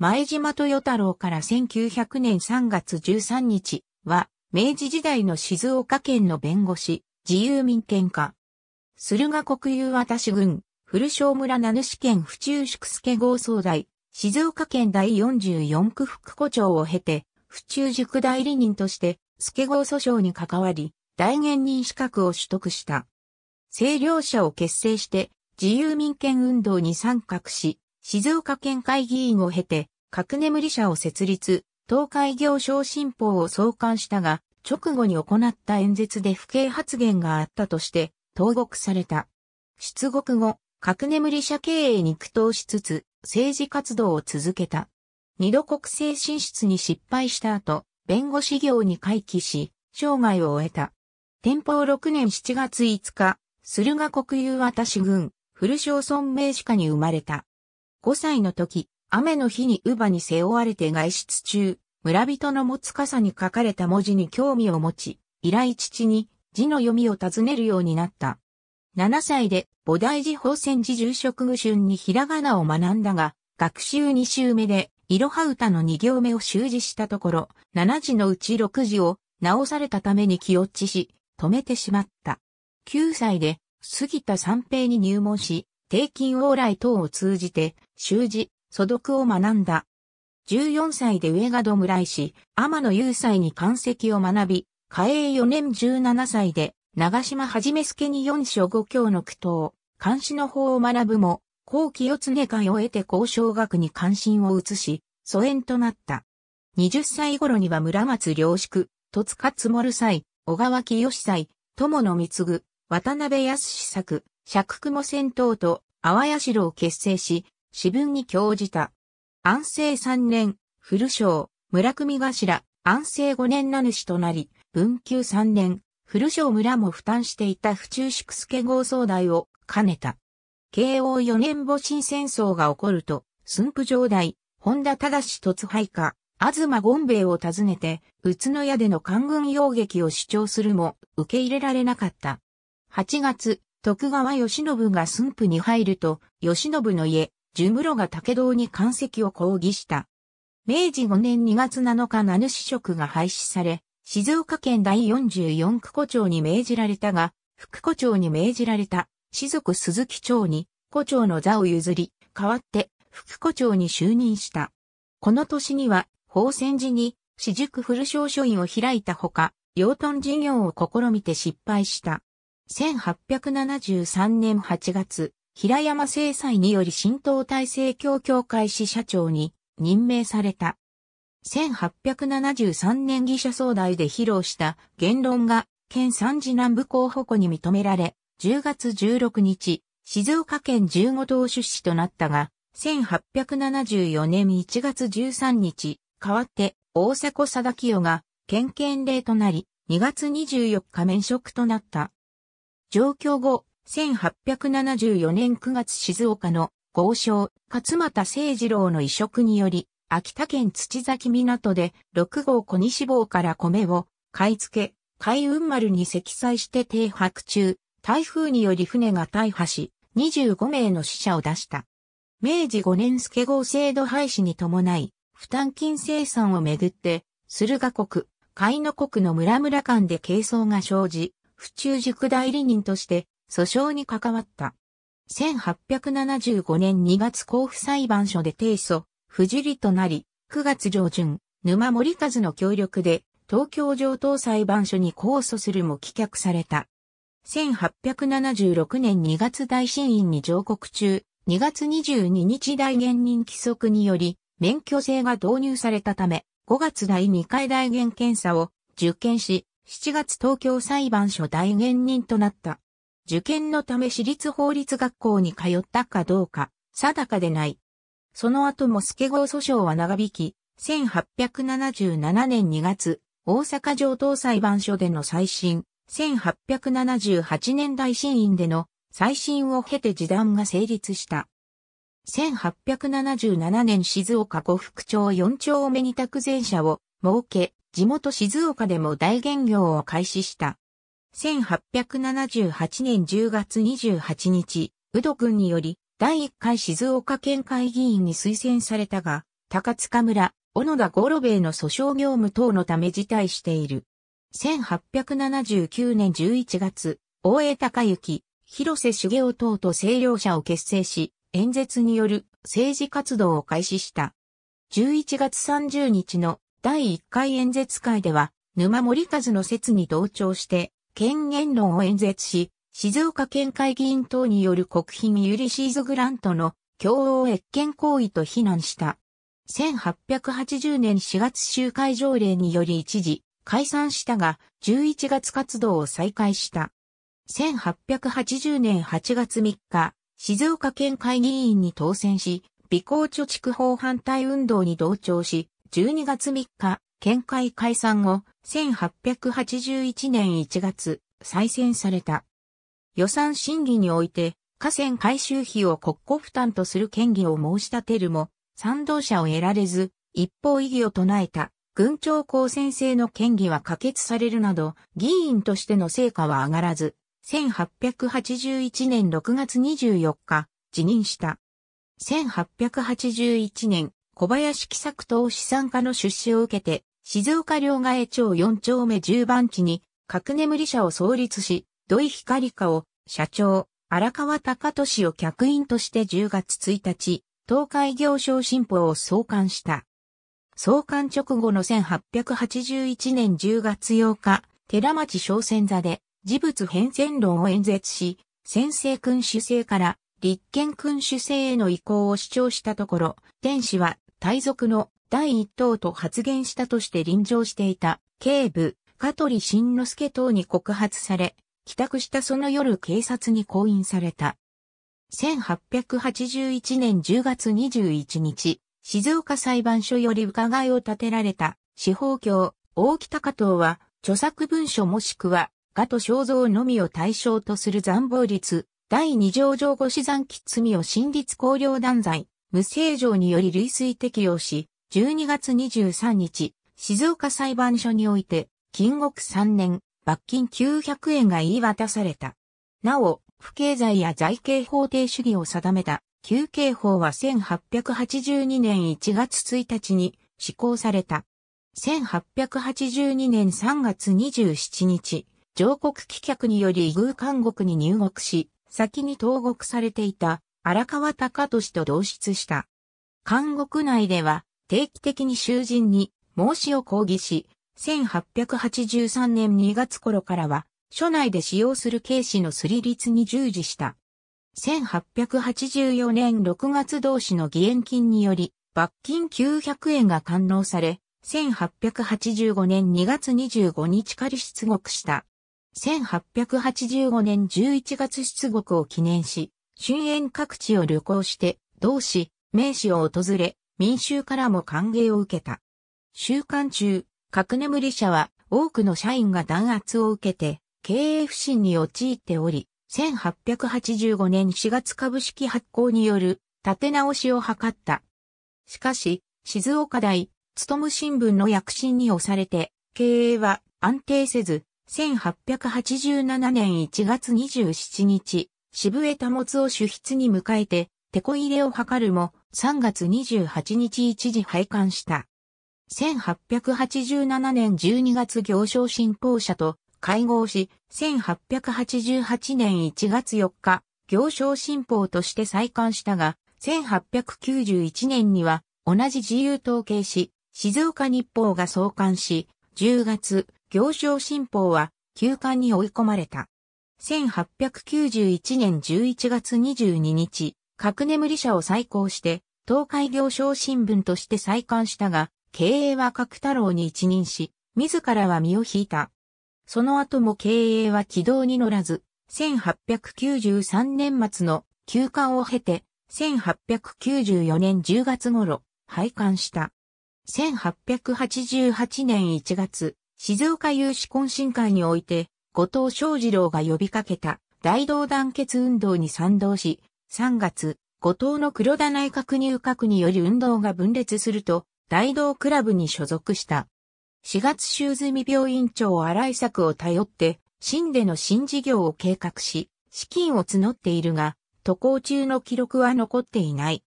前島豊太郎から1900年3月13日は、明治時代の静岡県の弁護士、自由民権家。駿河国有私軍、古昌村名主県府中宿助豪総代、静岡県第44区副校長を経て、府中塾代理人として、助豪訴訟に関わり、大元人資格を取得した。清涼者を結成して、自由民権運動に参画し、静岡県会議員を経て、核眠り社を設立、東海行商新報を創刊したが、直後に行った演説で不敬発言があったとして、投獄された。出獄後、核眠り社経営に苦闘しつつ、政治活動を続けた。二度国政進出に失敗した後、弁護士業に回帰し、生涯を終えた。天保6年7月5日、駿河国有渡し軍、古正村名士家に生まれた。5歳の時、雨の日に乳母に背負われて外出中、村人の持つ傘に書かれた文字に興味を持ち、依頼父に字の読みを尋ねるようになった。7歳で菩提寺法戦寺住職具春にひらがなを学んだが、学習2週目で、いろは歌の2行目を習字したところ、7字のうち6字を直されたために気落ちし、止めてしまった。9歳で、杉田三平に入門し、定金往来等を通じて、習字、素読を学んだ。14歳で上賀戸村井氏、天野雄斎に漢籍を学び、嘉永4年17歳で、長島はじめ助に四書五教の苦闘、漢詩の法を学ぶも、後期四常会を得て交渉学に関心を移し、疎遠となった。20歳頃には村松良宿、戸塚積もる際、小川清祭、友野貢、渡辺康作、釈雲戦闘と、阿波城を結成し、私文に興じた。安政三年、古将、村組頭、安政五年名主となり、文久三年、古将村も負担していた府中宿助合総代を兼ねた。慶応四年戊辰戦争が起こると、駿府城代、本田忠突廃下、東権兵衛を訪ねて、宇都宮での官軍要撃を主張するも、受け入れられなかった。8月、徳川義信が駿府に入ると、義信の家、ム室が竹堂に関席を抗議した。明治5年2月7日名主職が廃止され、静岡県第44区古町に命じられたが、副古町に命じられた、士族鈴木町に、古町の座を譲り、代わって、副古町に就任した。この年には、法選寺に、私塾古商書院を開いたほか、養豚事業を試みて失敗した。1873年8月、平山制裁により新東大政教協会支社長に任命された。1873年義者総代で披露した言論が県三次南部候補庫に認められ、10月16日、静岡県15島出資となったが、1874年1月13日、代わって大迫貞清が県県令となり、2月24日免職となった。状況後、1874年9月静岡の豪商、勝又清次郎の移植により、秋田県土崎港で6号小西坊から米を買い付け、海運丸に積載して停泊中、台風により船が大破し、25名の死者を出した。明治5年助号制度廃止に伴い、負担金生産をめぐって、駿河国、海野国の村々間で軽装が生じ、府中塾代理人として訴訟に関わった。1875年2月甲府裁判所で提訴、不受理となり、9月上旬、沼森和の協力で、東京上等裁判所に控訴するも棄却された。1876年2月大審院に上告中、2月22日大減任規則により、免許制が導入されたため、5月第2回大減検査を受験し、7月東京裁判所大減任となった。受験のため私立法律学校に通ったかどうか、定かでない。その後もスケゴー訴訟は長引き、1877年2月、大阪上等裁判所での再審、1878年大審院での再審を経て示談が成立した。1877年静岡呉服町4丁目に託前者を設け、地元静岡でも大減業を開始した。1878年10月28日、宇ド君により、第1回静岡県会議員に推薦されたが、高塚村、小野田五郎兵衛の訴訟業務等のため辞退している。1879年11月、大江隆行、広瀬茂行等と清涼者を結成し、演説による政治活動を開始した。11月30日の第1回演説会では、沼森和の説に同調して、権限論を演説し、静岡県会議員等による国賓ユリシーズ・グラントの共応越権行為と非難した。1880年4月集会条例により一時解散したが、11月活動を再開した。1880年8月3日、静岡県会議員に当選し、美行貯蓄法反対運動に同調し、12月3日、県会解散後、1881年1月、再選された。予算審議において、河川改修費を国庫負担とする県議を申し立てるも、賛同者を得られず、一方異議を唱えた、軍長公先制の県議は可決されるなど、議員としての成果は上がらず、1881年6月24日、辞任した。1881年、小林喜作党資産家の出資を受けて、静岡両替町4丁目10番地に、核眠り社を創立し、土井光香を、社長、荒川隆俊を客員として10月1日、東海行商新報を創刊した。創刊直後の1881年10月8日、寺町商船座で、事物変遷論を演説し、先制君主制から立憲君主制への移行を主張したところ、天使は、大族の第1党と発言したとして臨場していた、警部、香取慎之介等に告発され、帰宅したその夜警察に拘印された。1881年10月21日、静岡裁判所より伺いを立てられた司法卿、大北加藤は、著作文書もしくは、ガト肖像のみを対象とする残暴率、第二条上護死残機罪を新立公領断罪、無正常により類推適用し、12月23日、静岡裁判所において、禁獄3年、罰金900円が言い渡された。なお、不経済や財刑法定主義を定めた、休刑法は1882年1月1日に施行された。1882年3月27日、上国棄却により異宮監獄に入国し、先に投獄されていた荒川隆俊と同室した。監獄内では定期的に囚人に孟子を抗議し、1883年2月頃からは、書内で使用する警視のスリ律に従事した。1884年6月同士の義援金により、罰金900円が感納され、1885年2月25日から出国した。1885年11月出国を記念し、春園各地を旅行して、同士、名士を訪れ、民衆からも歓迎を受けた。週刊中、核眠り社は多くの社員が弾圧を受けて、経営不振に陥っており、1885年4月株式発行による立て直しを図った。しかし、静岡大、勤新聞の躍進に押されて、経営は安定せず、1887年1月27日、渋江保を主筆に迎えて、手こ入れを図るも、3月28日一時廃刊した。1887年12月行商新報社と会合し、1888年1月4日、行商新報として再刊したが、1891年には同じ自由統計し、静岡日報が創刊し、10月、行商新報は休刊に追い込まれた。1891年11月22日、核眠り社を再興して、東海行商新聞として再刊したが、経営は角太郎に一任し、自らは身を引いた。その後も経営は軌道に乗らず、1893年末の休刊を経て、1894年10月頃、廃刊した。1888年1月、静岡有志懇親会において、後藤昌二郎が呼びかけた大道団結運動に賛同し、3月、後藤の黒田内閣入閣により運動が分裂すると、大道クラブに所属した。4月修済病院長新井作を頼って、新での新事業を計画し、資金を募っているが、渡航中の記録は残っていない。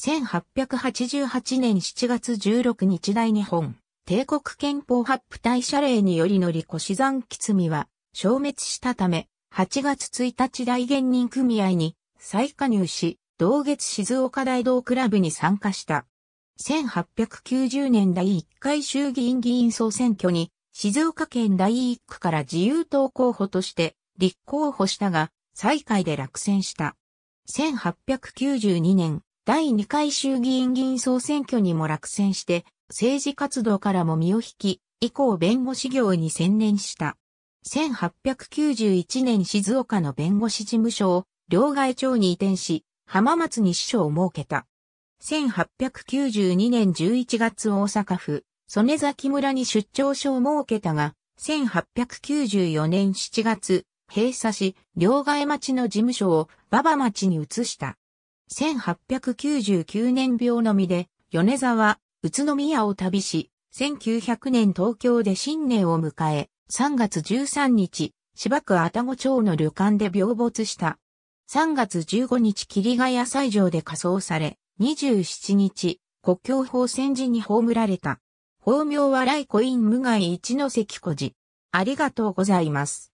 1888年7月16日大日本、帝国憲法発布大社令により乗り越山吉みは消滅したため、8月1日大元人組合に再加入し、同月静岡大道クラブに参加した。1890年第1回衆議院議員総選挙に、静岡県第1区から自由党候補として立候補したが、最下位で落選した。1892年、第2回衆議院議員総選挙にも落選して、政治活動からも身を引き、以降弁護士業に専念した。1891年静岡の弁護士事務所を両替町に移転し、浜松に支所を設けた。1892年11月大阪府、曽根崎村に出張所を設けたが、1894年7月、閉鎖し、両替町の事務所を馬場町に移した。1899年病のみで、米沢、宇都宮を旅し、1900年東京で新年を迎え、3月13日、芝区愛宕町の旅館で病没した。3月15日霧ヶ谷斎場で火葬され、27日、国境法戦時に葬られた。法名は来古院無害一関古寺。ありがとうございます。